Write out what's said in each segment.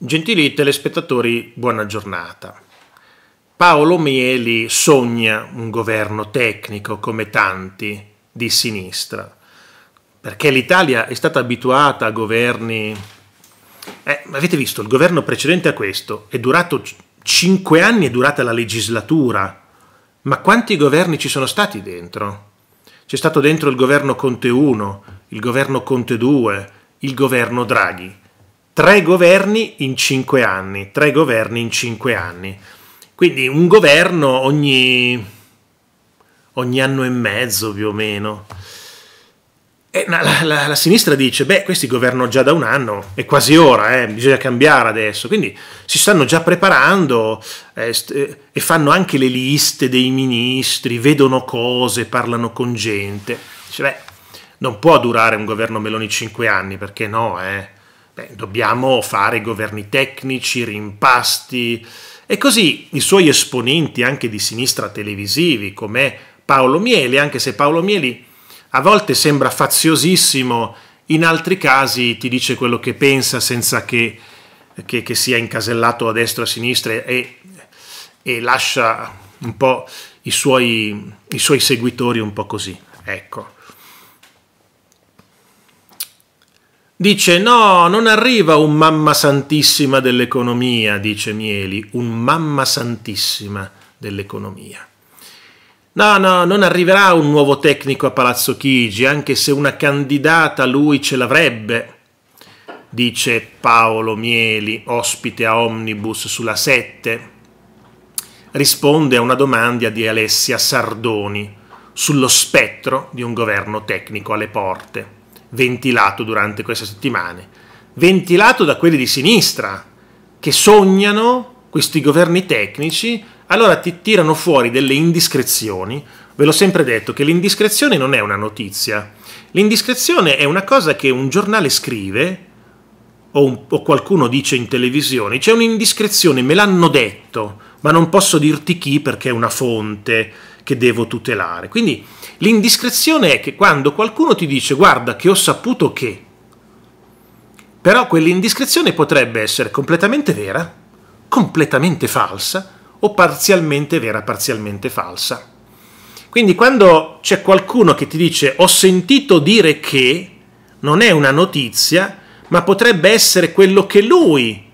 Gentili telespettatori, buona giornata. Paolo Mieli sogna un governo tecnico come tanti di sinistra, perché l'Italia è stata abituata a governi... Eh, avete visto, il governo precedente a questo è durato 5 anni, è durata la legislatura, ma quanti governi ci sono stati dentro? C'è stato dentro il governo Conte 1, il governo Conte 2, il governo Draghi tre governi in cinque anni, tre governi in cinque anni. Quindi un governo ogni, ogni anno e mezzo più o meno. Eh, la, la, la, sinistra dice, beh, questi governano già da un anno, è quasi ora, eh, bisogna cambiare adesso. Quindi si stanno già preparando eh, st- eh, e fanno anche le liste dei ministri, vedono cose, parlano con gente. Dice, beh, non può durare un governo Meloni 5 anni, perché no, eh. Beh, dobbiamo fare governi tecnici, rimpasti e così i suoi esponenti anche di sinistra televisivi come Paolo Mieli, anche se Paolo Mieli a volte sembra faziosissimo, in altri casi ti dice quello che pensa senza che, che, che sia incasellato a destra o a sinistra e, e lascia un po' i suoi, i suoi seguitori un po' così. Ecco. Dice no, non arriva un mamma santissima dell'economia, dice Mieli, un mamma santissima dell'economia. No, no, non arriverà un nuovo tecnico a Palazzo Chigi, anche se una candidata lui ce l'avrebbe, dice Paolo Mieli, ospite a Omnibus sulla 7. Risponde a una domanda di Alessia Sardoni sullo spettro di un governo tecnico alle porte ventilato durante queste settimane, ventilato da quelli di sinistra, che sognano questi governi tecnici, allora ti tirano fuori delle indiscrezioni. Ve l'ho sempre detto che l'indiscrezione non è una notizia. L'indiscrezione è una cosa che un giornale scrive o, un, o qualcuno dice in televisione. C'è un'indiscrezione, me l'hanno detto, ma non posso dirti chi perché è una fonte che devo tutelare. Quindi l'indiscrezione è che quando qualcuno ti dice guarda che ho saputo che, però quell'indiscrezione potrebbe essere completamente vera, completamente falsa o parzialmente vera, parzialmente falsa. Quindi quando c'è qualcuno che ti dice ho sentito dire che, non è una notizia, ma potrebbe essere quello che lui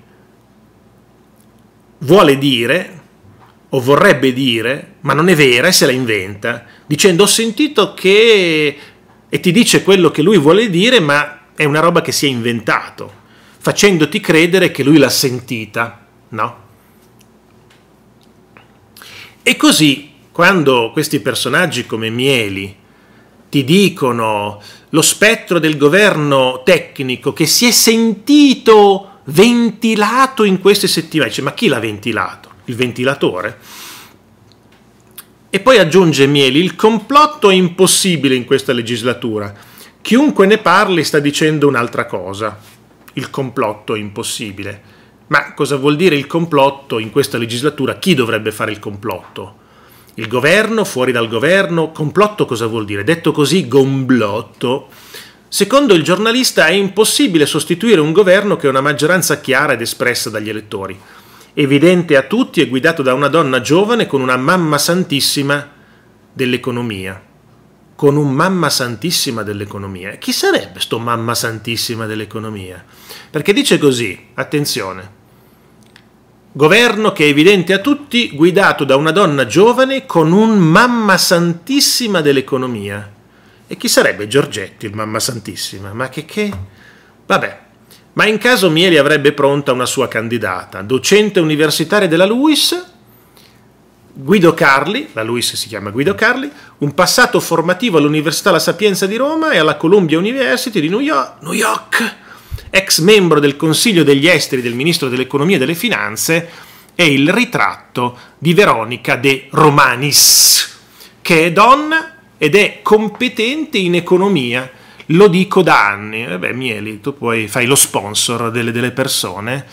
vuole dire o vorrebbe dire, ma non è vera e se la inventa, dicendo ho sentito che e ti dice quello che lui vuole dire, ma è una roba che si è inventato, facendoti credere che lui l'ha sentita, no? E così, quando questi personaggi come Mieli ti dicono lo spettro del governo tecnico che si è sentito ventilato in queste settimane, dice, ma chi l'ha ventilato? il ventilatore. E poi aggiunge Mieli, il complotto è impossibile in questa legislatura. Chiunque ne parli sta dicendo un'altra cosa. Il complotto è impossibile. Ma cosa vuol dire il complotto in questa legislatura? Chi dovrebbe fare il complotto? Il governo, fuori dal governo? Complotto cosa vuol dire? Detto così, gomblotto. Secondo il giornalista è impossibile sostituire un governo che ha una maggioranza chiara ed espressa dagli elettori evidente a tutti e guidato da una donna giovane con una mamma santissima dell'economia. Con un mamma santissima dell'economia. Chi sarebbe sto mamma santissima dell'economia? Perché dice così, attenzione, governo che è evidente a tutti, guidato da una donna giovane con un mamma santissima dell'economia. E chi sarebbe Giorgetti, il mamma santissima? Ma che che? Vabbè, ma in caso Mieli avrebbe pronta una sua candidata, docente universitaria della LUIS, Guido Carli, la LUIS si chiama Guido Carli, un passato formativo all'Università La Sapienza di Roma e alla Columbia University di New York, New York ex membro del Consiglio degli Esteri del Ministro dell'Economia e delle Finanze, è il ritratto di Veronica de Romanis, che è donna ed è competente in economia lo dico da anni, e eh beh Mieli, tu poi fai lo sponsor delle, delle persone,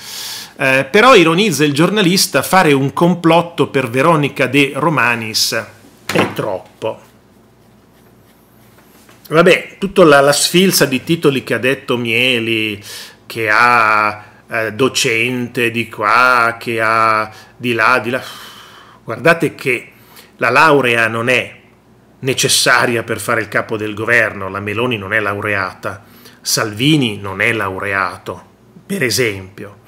eh, però ironizza il giornalista, fare un complotto per Veronica De Romanis è troppo. Vabbè, tutta la, la sfilza di titoli che ha detto Mieli, che ha eh, docente di qua, che ha di là, di là, guardate che la laurea non è necessaria per fare il capo del governo, la Meloni non è laureata, Salvini non è laureato, per esempio.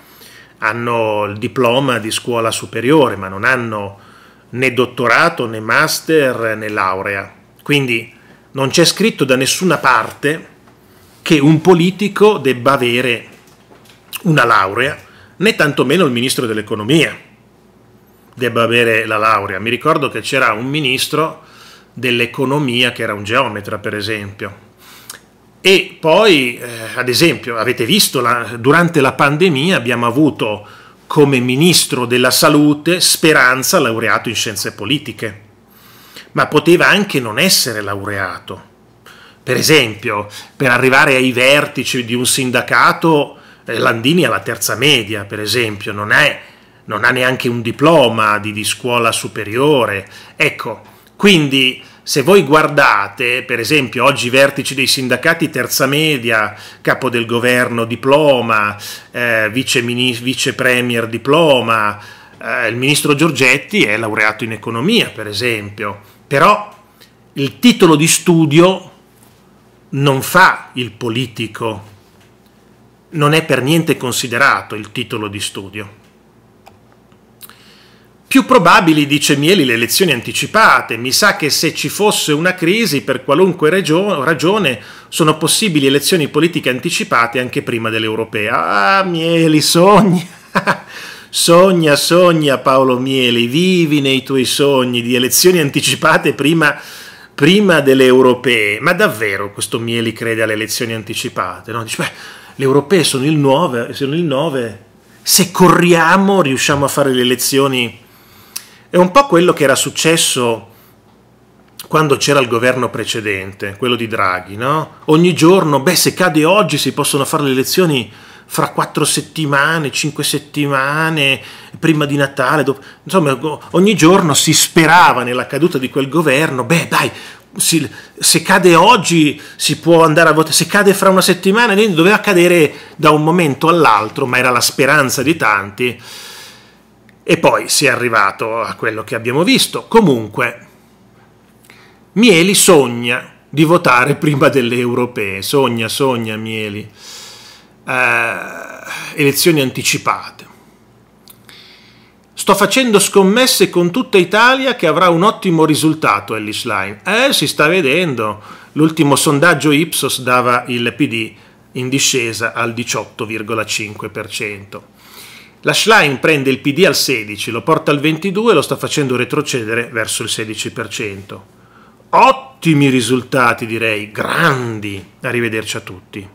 Hanno il diploma di scuola superiore, ma non hanno né dottorato né master né laurea. Quindi non c'è scritto da nessuna parte che un politico debba avere una laurea, né tantomeno il ministro dell'economia debba avere la laurea. Mi ricordo che c'era un ministro dell'economia che era un geometra, per esempio. E poi, eh, ad esempio, avete visto, la, durante la pandemia abbiamo avuto come ministro della salute Speranza, laureato in scienze politiche, ma poteva anche non essere laureato. Per esempio, per arrivare ai vertici di un sindacato, eh, Landini alla terza media, per esempio, non, è, non ha neanche un diploma di, di scuola superiore. Ecco, quindi se voi guardate, per esempio, oggi vertici dei sindacati, terza media, capo del governo diploma, eh, vice, vice premier diploma, eh, il ministro Giorgetti è laureato in economia, per esempio, però il titolo di studio non fa il politico, non è per niente considerato il titolo di studio. Più probabili, dice Mieli, le elezioni anticipate. Mi sa che se ci fosse una crisi, per qualunque ragione, sono possibili elezioni politiche anticipate anche prima dell'europea. Ah, Mieli, sogna! sogna, sogna Paolo Mieli, vivi nei tuoi sogni di elezioni anticipate prima, prima delle europee. Ma davvero questo Mieli crede alle elezioni anticipate? No? Dice, beh, le europee sono il 9, se corriamo riusciamo a fare le elezioni è un po' quello che era successo quando c'era il governo precedente, quello di Draghi, no? Ogni giorno, beh, se cade oggi si possono fare le elezioni fra quattro settimane, cinque settimane, prima di Natale, dopo... insomma, ogni giorno si sperava nella caduta di quel governo, beh, dai, si, se cade oggi si può andare a votare, se cade fra una settimana, doveva cadere da un momento all'altro, ma era la speranza di tanti. E poi si è arrivato a quello che abbiamo visto. Comunque, Mieli sogna di votare prima delle europee. Sogna, sogna Mieli. Eh, elezioni anticipate. Sto facendo scommesse con tutta Italia che avrà un ottimo risultato Ellis Line. Eh, si sta vedendo. L'ultimo sondaggio Ipsos dava il PD in discesa al 18,5%. La Schlein prende il PD al 16, lo porta al 22 e lo sta facendo retrocedere verso il 16%. Ottimi risultati direi, grandi. Arrivederci a tutti.